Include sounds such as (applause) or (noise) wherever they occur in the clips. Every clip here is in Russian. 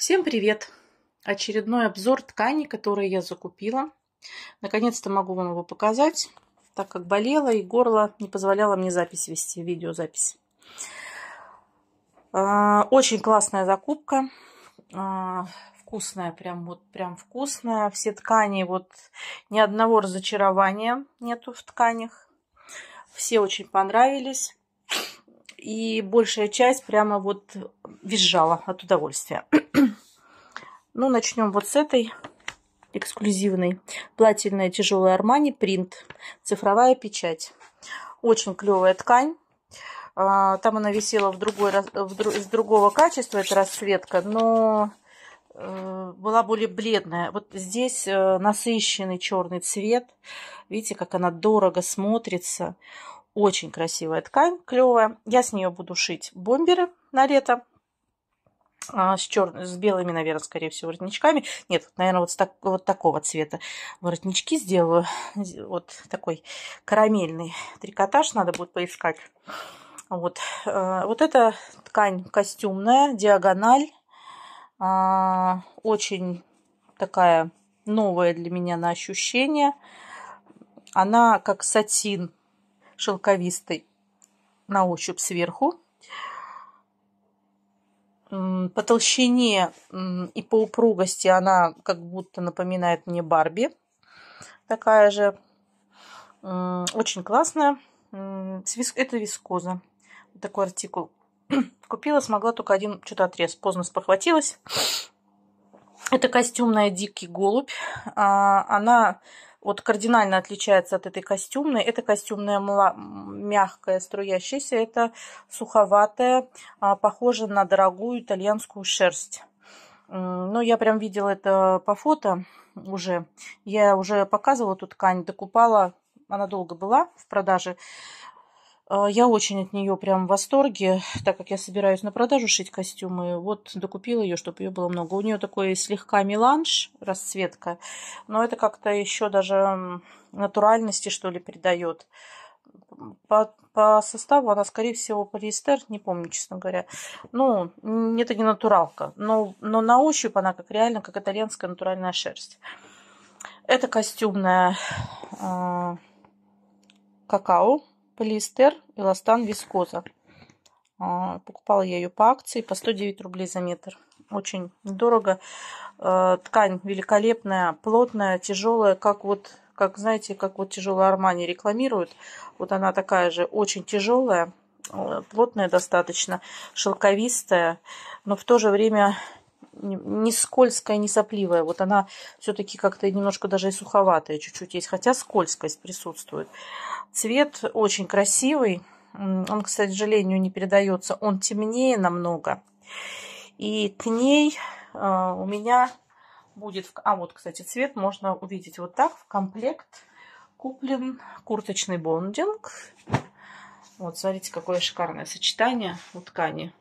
Всем привет! Очередной обзор ткани, которые я закупила. Наконец-то могу вам его показать, так как болела и горло не позволяло мне запись вести, видеозапись. А, очень классная закупка. А, вкусная, прям вот прям вкусная. Все ткани, вот ни одного разочарования нету в тканях. Все очень понравились и большая часть прямо вот визжала от удовольствия. Ну, начнем вот с этой эксклюзивной. платильная тяжелая Армани принт. Цифровая печать. Очень клевая ткань. А, там она висела в другой, в друг, из другого качества, эта расцветка, но э, была более бледная. Вот здесь э, насыщенный черный цвет. Видите, как она дорого смотрится. Очень красивая ткань, клевая. Я с нее буду шить бомберы на лето. А, с, чер... с белыми, наверное, скорее всего, воротничками. Нет, наверное, вот, так... вот такого цвета воротнички сделаю. Вот такой карамельный трикотаж надо будет поискать. Вот, э, вот эта ткань костюмная, диагональ. А, очень такая новая для меня на ощущение. Она как сатин шелковистый на ощупь сверху по толщине и по упругости она как будто напоминает мне Барби. Такая же. Очень классная. Это вискоза. такой артикул. (clears throat) Купила, смогла только один что-то отрез. Поздно спохватилась. Это костюмная дикий голубь. А, она вот кардинально отличается от этой костюмной. Это костюмная мягкая, струящаяся, это суховатая, а, похожа на дорогую итальянскую шерсть. Но ну, я прям видела это по фото уже. Я уже показывала эту ткань, докупала. Она долго была в продаже. А, я очень от нее прям в восторге, так как я собираюсь на продажу шить костюмы. Вот докупила ее, чтобы ее было много. У нее такой слегка меланж, расцветка, но это как-то еще даже натуральности, что ли, придает. По, по составу она, скорее всего, полиэстер, не помню, честно говоря. Ну, это не натуралка, но, но на ощупь она как реально, как итальянская натуральная шерсть. Это костюмная э, какао полиэстер эластан вискоза. А, покупала я ее по акции по 109 рублей за метр. Очень дорого а, Ткань великолепная, плотная, тяжелая, как вот, как знаете, как вот тяжелая Армани рекламируют. Вот она такая же, очень тяжелая, а, плотная достаточно, шелковистая, но в то же время не скользкая, не сопливая. Вот она все-таки как-то немножко даже и суховатая чуть-чуть есть, хотя скользкость присутствует. Цвет очень красивый. Он, к сожалению, не передается. Он темнее намного. И к ней э, у меня будет... А вот, кстати, цвет можно увидеть вот так. В комплект куплен курточный бондинг. Вот, смотрите, какое шикарное сочетание у ткани.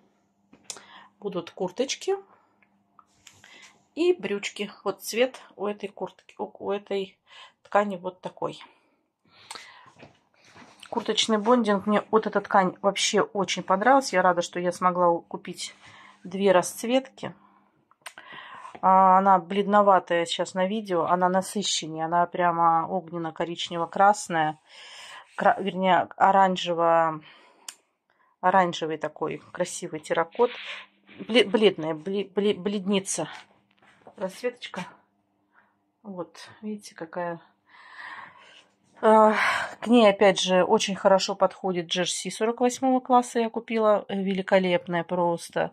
Будут курточки и брючки. Вот цвет у этой куртки, у этой ткани вот такой. Курточный бондинг. Мне вот эта ткань вообще очень понравилась. Я рада, что я смогла купить две расцветки. А, она бледноватая сейчас на видео. Она насыщеннее. Она прямо огненно-коричнево-красная. Вернее, оранжево оранжевый такой красивый терракот. Бледная, бледница расцветочка. Вот, видите, какая к ней, опять же, очень хорошо подходит джерси 48 класса. Я купила э, великолепное просто.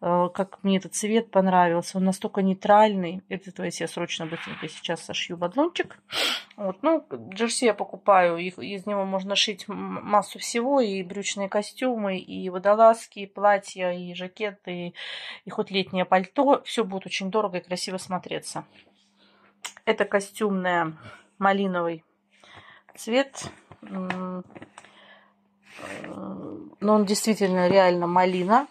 Э, как мне этот цвет понравился. Он настолько нейтральный. Это, то есть я срочно быстренько сейчас сошью бадлончик. Вот. Ну, джерси я покупаю. Их, из него можно шить массу всего. И брючные костюмы, и водолазки, и платья, и жакеты, и, и хоть летнее пальто. Все будет очень дорого и красиво смотреться. Это костюмная малиновый цвет. Э, но он действительно реально малина.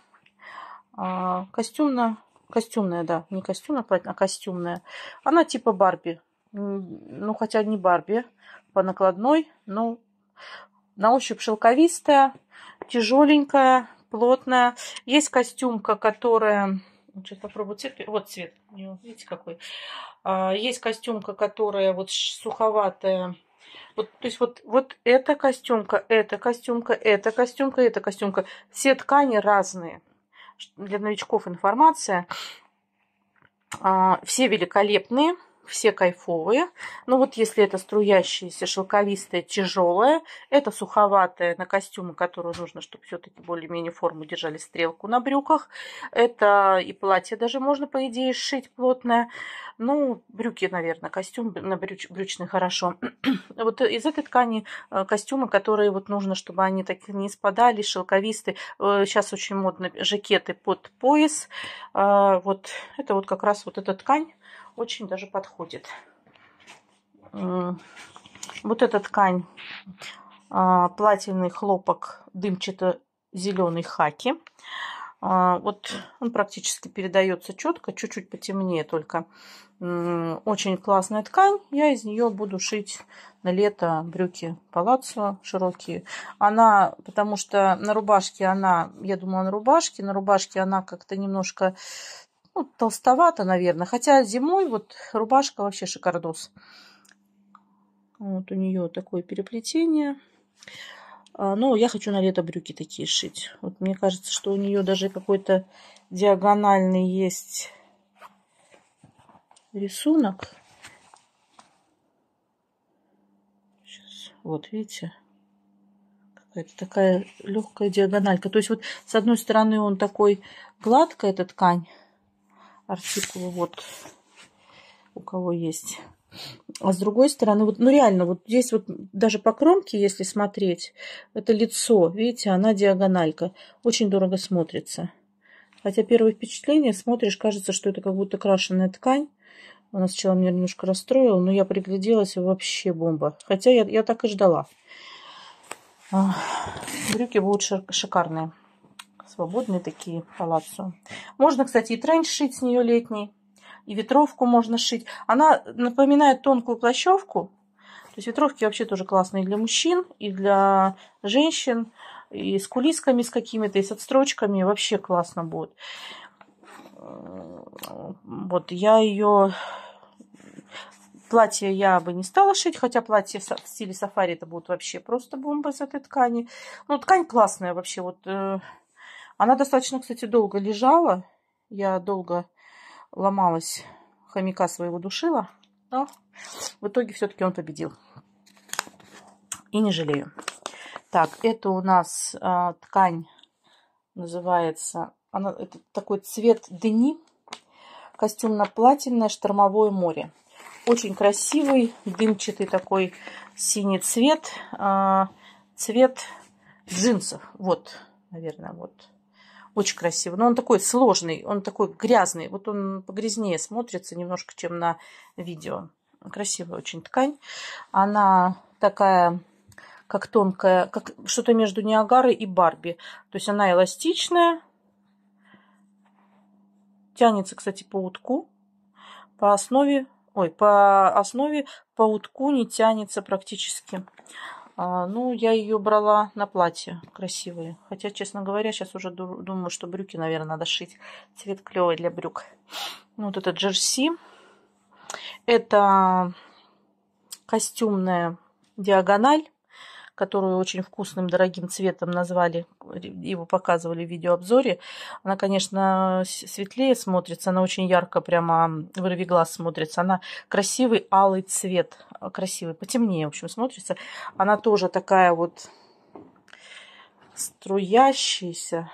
А, костюмная, костюмная, да, не костюмная, а, а костюмная. Она типа Барби. Ну, хотя не Барби, по накладной, но на ощупь шелковистая, тяжеленькая, плотная. Есть костюмка, которая... Сейчас попробую цвет. Вот цвет. Видите, какой. А, есть костюмка, которая вот суховатая, вот, то есть вот, вот эта костюмка, эта костюмка, эта костюмка, эта костюмка. Все ткани разные. Для новичков информация. А, все великолепные все кайфовые. Но ну, вот если это струящееся, шелковистая, тяжелая, это суховатая на костюмы, которую нужно, чтобы все-таки более-менее форму держали стрелку на брюках. Это и платье даже можно, по идее, сшить плотное. Ну, брюки, наверное, костюм на брюч, брючный хорошо. (clears throat) вот из этой ткани э, костюмы, которые вот нужно, чтобы они так не спадали, шелковистые. Э, сейчас очень модно жакеты под пояс. А, вот это вот как раз вот эта ткань очень даже подходит. Вот эта ткань а, платиновый хлопок дымчато-зеленый хаки. А, вот он практически передается четко, чуть-чуть потемнее только. Очень классная ткань. Я из нее буду шить на лето брюки палаццо широкие. Она, потому что на рубашке она, я думала на рубашке, на рубашке она как-то немножко ну, толстовато, наверное. Хотя зимой вот рубашка вообще шикардос. Вот у нее такое переплетение. А, но я хочу на лето брюки такие шить. Вот мне кажется, что у нее даже какой-то диагональный есть рисунок. Сейчас. Вот, видите? какая-то такая легкая диагональка. То есть вот с одной стороны он такой гладкая, эта ткань, артикулы. Вот у кого есть. А с другой стороны, вот, ну реально, вот здесь вот даже по кромке, если смотреть, это лицо, видите, она диагональка. Очень дорого смотрится. Хотя первое впечатление, смотришь, кажется, что это как будто крашеная ткань. Она сначала меня немножко расстроила, но я пригляделась, вообще бомба. Хотя я, я так и ждала. А, брюки будут шикарные. Свободные такие палаццо. Можно, кстати, и тренч шить с нее летний, и ветровку можно шить. Она напоминает тонкую плащевку. То есть ветровки вообще тоже классные для мужчин, и для женщин, и с кулисками с какими-то, и с отстрочками. Вообще классно будет. Вот я ее... Платье я бы не стала шить, хотя платье в стиле сафари это будет вообще просто бомба из этой ткани. Ну, ткань классная вообще, вот э, она достаточно, кстати, долго лежала. Я долго ломалась, хомяка своего душила. Но в итоге все-таки он победил. И не жалею. Так, это у нас а, ткань называется... Она, это такой цвет дни. Костюмно-платинное штормовое море. Очень красивый, дымчатый такой синий цвет. А, цвет джинсов. Вот, наверное, вот очень красиво. Но он такой сложный, он такой грязный. Вот он погрязнее смотрится немножко, чем на видео. Красивая очень ткань. Она такая как тонкая, как что-то между Ниагарой и Барби. То есть она эластичная. Тянется, кстати, по утку. По основе, ой, по основе по утку не тянется практически. А, ну, я ее брала на платье красивые. Хотя, честно говоря, сейчас уже думаю, что брюки, наверное, надо шить. Цвет клевый для брюк. Ну, вот это джерси. Это костюмная диагональ которую очень вкусным дорогим цветом назвали, его показывали в видеообзоре. Она, конечно, светлее смотрится, она очень ярко прямо вырви глаз смотрится. Она красивый алый цвет, а, красивый, потемнее, в общем, смотрится. Она тоже такая вот струящаяся,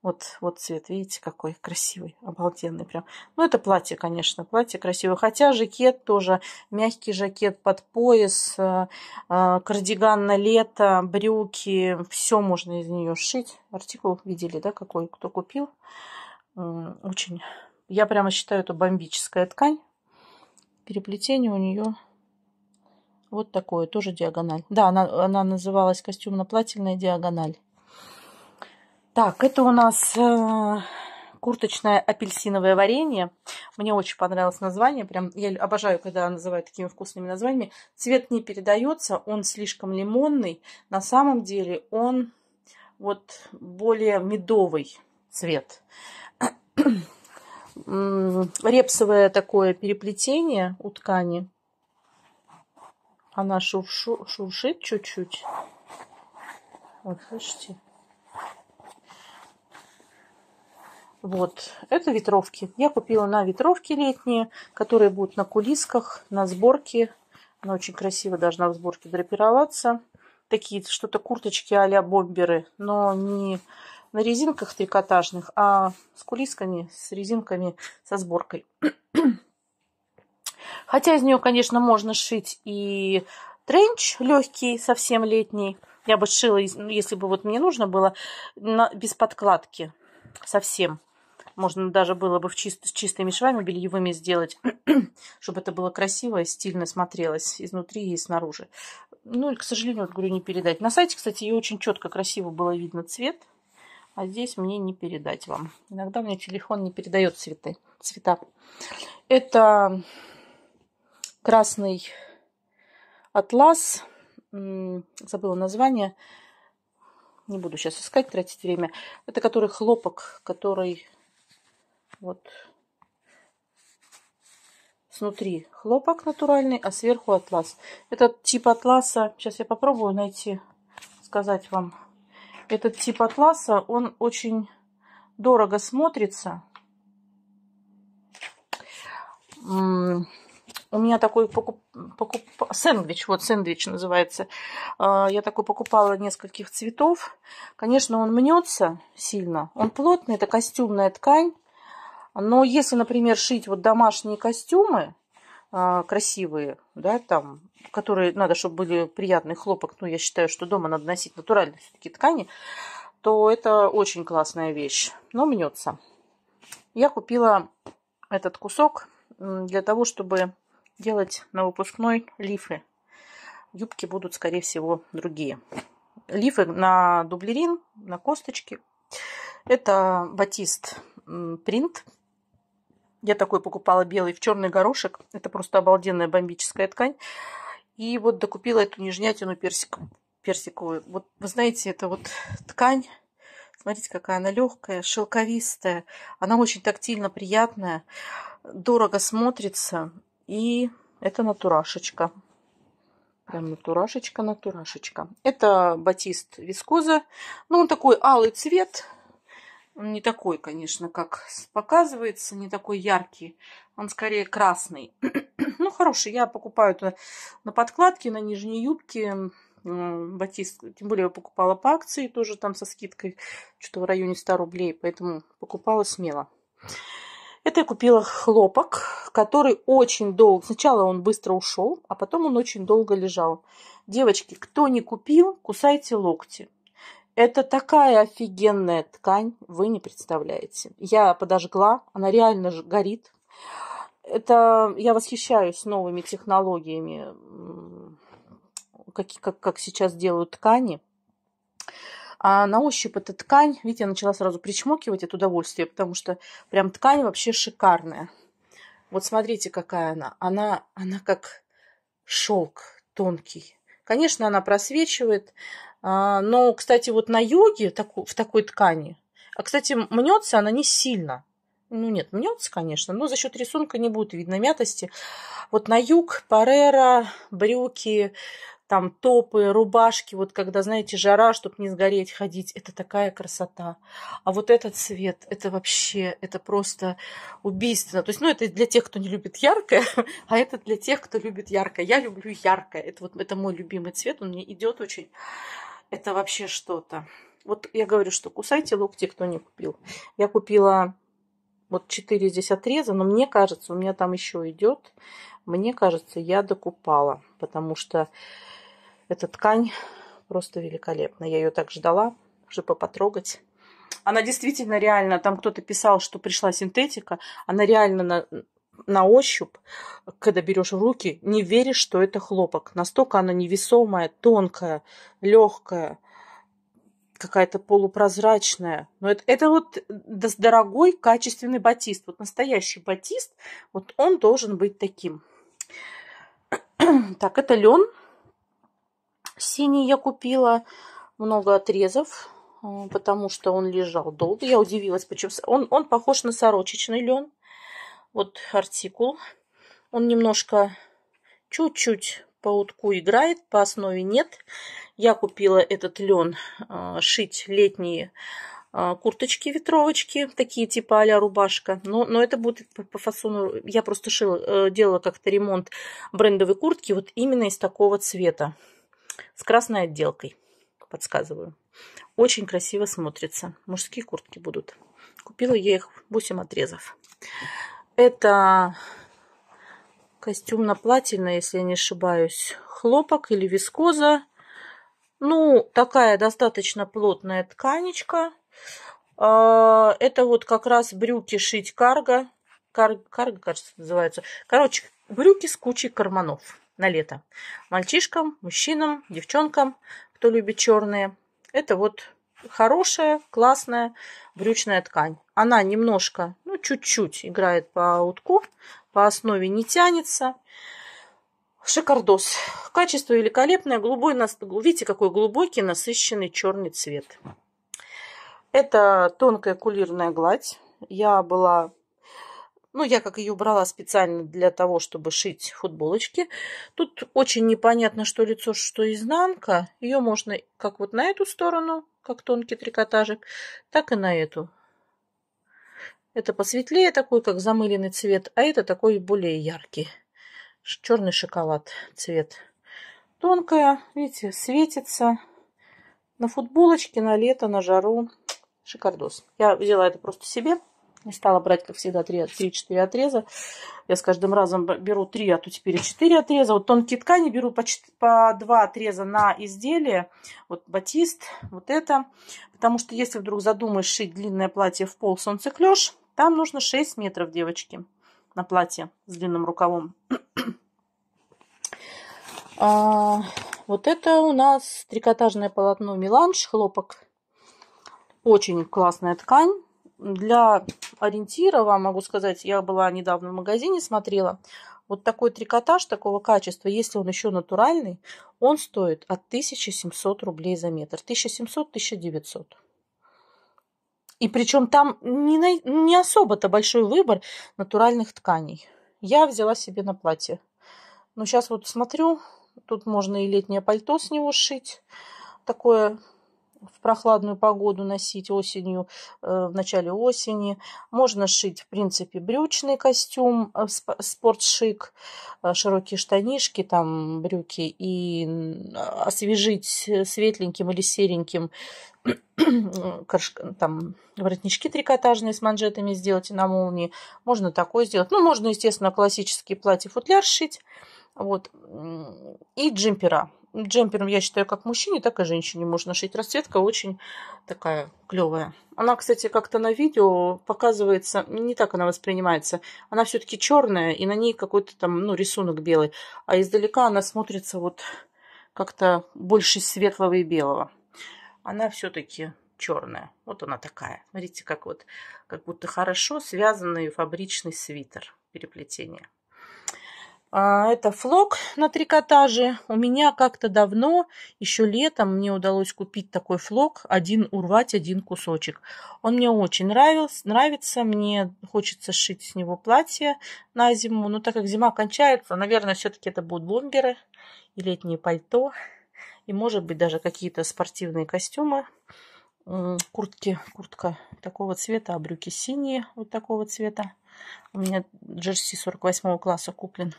вот, вот цвет, видите, какой красивый, обалденный прям. Ну, это платье, конечно, платье красивое. Хотя жакет тоже, мягкий жакет под пояс, э, э, кардиган на лето, брюки. Все можно из нее сшить. Артикул видели, да, какой, кто купил. Очень, я прямо считаю, это бомбическая ткань. Переплетение у нее вот такое, тоже диагональ. Да, она, она называлась костюмно-плательная диагональ. Так, это у нас э, курточное апельсиновое варенье. Мне очень понравилось название. Прям я обожаю, когда называют такими вкусными названиями. Цвет не передается, он слишком лимонный. На самом деле он вот более медовый цвет. (clears throat) Репсовое такое переплетение у ткани. Она шуршу, шуршит чуть-чуть. Вот, слышите? Вот, это ветровки. Я купила на ветровки летние, которые будут на кулисках, на сборке. Она очень красиво должна в сборке драпироваться. Такие что-то курточки а-ля бомберы, но не на резинках трикотажных, а с кулисками, с резинками, со сборкой. (clears throat) Хотя из нее, конечно, можно шить и тренч легкий, совсем летний. Я бы шила, если бы вот мне нужно было, на, без подкладки совсем. Можно даже было бы в чист, с чистыми швами бельевыми сделать, (clears throat) чтобы это было красиво и стильно смотрелось изнутри и снаружи. Ну, и, к сожалению, вот, говорю, не передать. На сайте, кстати, ее очень четко, красиво было видно цвет. А здесь мне не передать вам. Иногда мне телефон не передает цветы, цвета. Это красный атлас. Забыла название. Не буду сейчас искать, тратить время. Это который хлопок, который вот снутри хлопок натуральный, а сверху атлас. Этот тип атласа, сейчас я попробую найти, сказать вам. Этот тип атласа, он очень дорого смотрится. У меня такой покуп... Покуп... сэндвич, вот сэндвич называется. А, я такой покупала нескольких цветов. Конечно, он мнется сильно. Он плотный, это костюмная ткань. Но если, например, шить вот домашние костюмы, а, красивые, да, там, которые надо, чтобы были приятный хлопок, ну, я считаю, что дома надо носить натуральные все-таки ткани, то это очень классная вещь, но мнется. Я купила этот кусок для того, чтобы делать на выпускной лифы. Юбки будут, скорее всего, другие. Лифы на дублерин, на косточки. Это батист принт я такой покупала белый в черный горошек. Это просто обалденная бомбическая ткань. И вот докупила эту нежнятину персик, персиковую. Вот вы знаете, это вот ткань. Смотрите, какая она легкая, шелковистая. Она очень тактильно приятная, дорого смотрится. И это натурашечка. Прям натурашечка, натурашечка. Это батист вискоза. Ну, он такой алый цвет, он не такой, конечно, как показывается, не такой яркий. Он скорее красный. (clears throat) ну, хороший. Я покупаю это на подкладке, на нижней юбке. Батист, тем более я покупала по акции, тоже там со скидкой, что-то в районе 100 рублей, поэтому покупала смело. Это я купила хлопок, который очень долго... Сначала он быстро ушел, а потом он очень долго лежал. Девочки, кто не купил, кусайте локти. Это такая офигенная ткань, вы не представляете. Я подожгла, она реально же горит. Это я восхищаюсь новыми технологиями, как, как, как сейчас делают ткани. А на ощупь эта ткань, видите, я начала сразу причмокивать от удовольствия, потому что прям ткань вообще шикарная. Вот смотрите, какая она. Она, она как шелк тонкий. Конечно, она просвечивает, а, но, кстати, вот на юге в такой ткани, а, кстати, мнется она не сильно. Ну нет, мнется, конечно, но за счет рисунка не будет видно мятости. Вот на юг парера, брюки, там топы, рубашки, вот когда, знаете, жара, чтобы не сгореть, ходить, это такая красота. А вот этот цвет, это вообще, это просто убийственно. То есть, ну, это для тех, кто не любит яркое, (laughs) а это для тех, кто любит яркое. Я люблю яркое, это вот, это мой любимый цвет, он мне идет очень это вообще что-то. Вот я говорю, что кусайте локти, кто не купил. Я купила вот 4 здесь отреза, но мне кажется, у меня там еще идет. Мне кажется, я докупала, потому что эта ткань просто великолепна. Я ее так ждала, чтобы потрогать. Она действительно реально, там кто-то писал, что пришла синтетика, она реально на, на ощупь, когда берешь в руки, не веришь, что это хлопок. Настолько она невесомая, тонкая, легкая, какая-то полупрозрачная. Но это, это вот дорогой, качественный батист. Вот настоящий батист, вот он должен быть таким. так, это лен. Синий я купила много отрезов, э, потому что он лежал долго. Я удивилась, почему он, он похож на сорочечный лен. Вот артикул. Он немножко чуть-чуть по утку играет, по основе нет. Я купила этот лен а, шить летние а, курточки, ветровочки, такие типа а рубашка. Но, но это будет по, по фасону... Я просто шила, э, делала как-то ремонт брендовой куртки вот именно из такого цвета. С красной отделкой, подсказываю. Очень красиво смотрится. Мужские куртки будут. Купила я их 8 отрезов. Это костюм на платина, если я не ошибаюсь, хлопок или вискоза. Ну, такая достаточно плотная тканечка. А, это вот как раз брюки шить карго. Кар, карго, кажется, называется. Короче, брюки с кучей карманов на лето. Мальчишкам, мужчинам, девчонкам, кто любит черные. Это вот хорошая, классная брючная ткань. Она немножко, ну, чуть-чуть играет по утку, по основе не тянется. Шикардос. Качество великолепное. Голубой, видите, какой глубокий, насыщенный черный цвет. Это тонкая кулирная гладь. Я была... Ну, я как ее брала специально для того, чтобы шить футболочки. Тут очень непонятно, что лицо, что изнанка. Ее можно как вот на эту сторону как тонкий трикотажик, так и на эту. Это посветлее такой, как замыленный цвет, а это такой более яркий. Черный шоколад цвет. Тонкая, видите, светится. На футболочке, на лето, на жару. Шикардос. Я взяла это просто себе. Не стала брать, как всегда, 3-4 отреза. Я с каждым разом беру 3, а то теперь 4 отреза. Вот тонкие ткани беру по, 4, по 2 отреза на изделие. Вот батист, вот это. Потому что если вдруг задумаешь шить длинное платье в пол солнцеклёш, там нужно 6 метров, девочки, на платье с длинным рукавом. (clears throat) а, вот это у нас трикотажное полотно меланж, хлопок. Очень классная ткань для ориентира вам могу сказать, я была недавно в магазине, смотрела. Вот такой трикотаж такого качества, если он еще натуральный, он стоит от 1700 рублей за метр. 1700-1900. И причем там не, на, не особо-то большой выбор натуральных тканей. Я взяла себе на платье. Но сейчас вот смотрю, тут можно и летнее пальто с него сшить. Такое в прохладную погоду носить осенью, э, в начале осени. Можно шить, в принципе, брючный костюм, э, спортшик, э, широкие штанишки, там брюки, и освежить светленьким или сереньким там воротнички трикотажные с манжетами сделать и на молнии. Можно такое сделать. Ну, можно, естественно, классические платья-футляр шить. Вот. И джемпера джемпером, я считаю, как мужчине, так и женщине можно шить. Расцветка очень такая клевая. Она, кстати, как-то на видео показывается, не так она воспринимается. Она все-таки черная, и на ней какой-то там, ну, рисунок белый. А издалека она смотрится вот как-то больше светлого и белого. Она все-таки черная. Вот она такая. Смотрите, как вот, как будто хорошо связанный фабричный свитер переплетение. А, это флок на трикотаже. У меня как-то давно, еще летом, мне удалось купить такой флок, один урвать, один кусочек. Он мне очень нравился, нравится, мне хочется сшить с него платье на зиму. Но так как зима кончается, наверное, все-таки это будут бомберы и летнее пальто. И, может быть, даже какие-то спортивные костюмы. Куртки, куртка такого цвета, а брюки синие вот такого цвета. У меня джерси 48 класса куплен.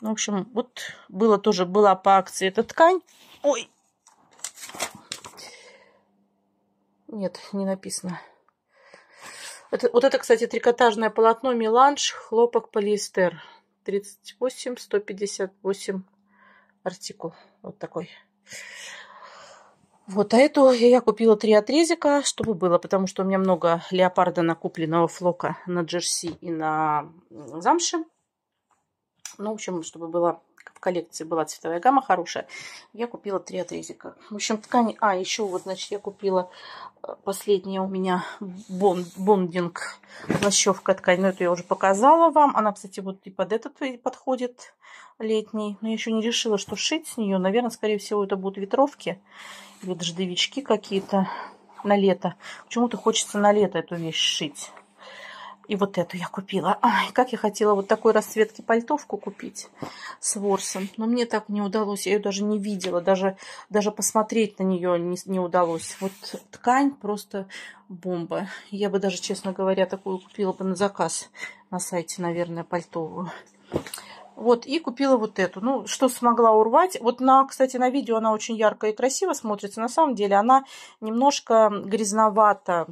Ну, в общем, вот было тоже, была по акции эта ткань. Ой! Нет, не написано. Это, вот это, кстати, трикотажное полотно Меланж, хлопок, полиэстер. 38, 158 артикул. Вот такой. Вот, а эту я купила три отрезика, чтобы было, потому что у меня много леопарда накупленного флока на джерси и на замше. Ну, в общем, чтобы было в коллекции была цветовая гамма хорошая. Я купила три отрезика. В общем, ткани... А, еще вот, значит, я купила э, последняя у меня бон... бондинг плащевка ткань. Ну, это я уже показала вам. Она, кстати, вот и под этот подходит летний. Но я еще не решила, что шить с нее. Наверное, скорее всего, это будут ветровки или дождевички какие-то на лето. Почему-то хочется на лето эту вещь шить. И вот эту я купила. Ай, как я хотела вот такой расцветки пальтовку купить с ворсом. Но мне так не удалось. Я ее даже не видела. Даже, даже посмотреть на нее не, не удалось. Вот ткань просто бомба. Я бы даже, честно говоря, такую купила бы на заказ на сайте, наверное, пальтовую. Вот, и купила вот эту. Ну, что смогла урвать. Вот, на, кстати, на видео она очень ярко и красиво смотрится. На самом деле она немножко грязновато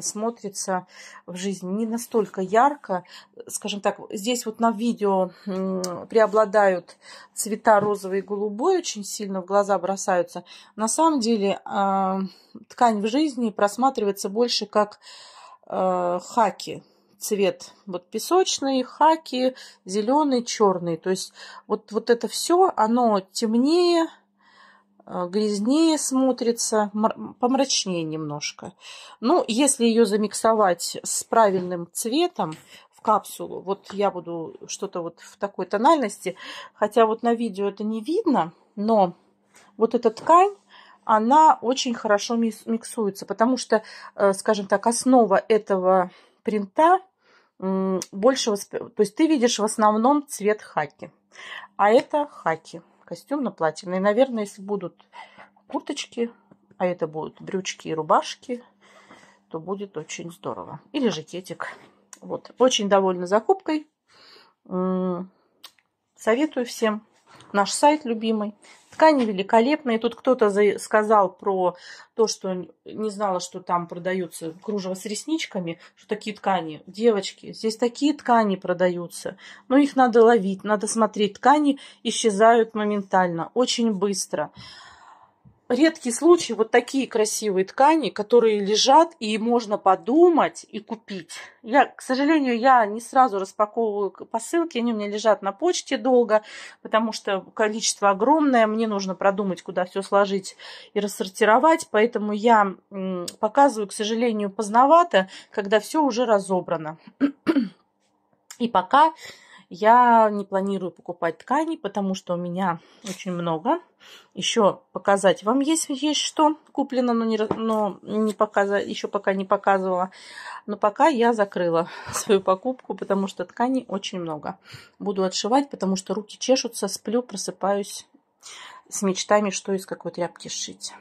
смотрится в жизни. Не настолько ярко. Скажем так, здесь вот на видео преобладают цвета розовый и голубой. Очень сильно в глаза бросаются. На самом деле а, ткань в жизни просматривается больше как а, хаки цвет вот песочный, хаки, зеленый, черный. То есть вот, вот это все, оно темнее, э, грязнее смотрится, помрачнее немножко. Ну, если ее замиксовать с правильным цветом в капсулу, вот я буду что-то вот в такой тональности, хотя вот на видео это не видно, но вот эта ткань, она очень хорошо миксуется, потому что, э, скажем так, основа этого принта больше, то есть ты видишь в основном цвет хаки. А это хаки, костюм на платье ну И, наверное, если будут курточки, а это будут брючки и рубашки, то будет очень здорово. Или жакетик. Вот. Очень довольна закупкой. Советую всем наш сайт любимый. Ткань великолепная. И тут кто-то сказал про то, что не знала, что там продаются кружево с ресничками, что такие ткани. Девочки, здесь такие ткани продаются. Но их надо ловить, надо смотреть. Ткани исчезают моментально, очень быстро. Быстро редкий случай вот такие красивые ткани, которые лежат и можно подумать и купить. Я, к сожалению, я не сразу распаковываю посылки, они у меня лежат на почте долго, потому что количество огромное, мне нужно продумать, куда все сложить и рассортировать, поэтому я показываю, к сожалению, поздновато, когда все уже разобрано. И пока я не планирую покупать ткани, потому что у меня очень много. Еще показать вам есть, есть что куплено, но, не, но не показа, еще пока не показывала. Но пока я закрыла (laughs) свою покупку, потому что тканей очень много. Буду отшивать, потому что руки чешутся, сплю, просыпаюсь с мечтами, что из какой тряпки сшить.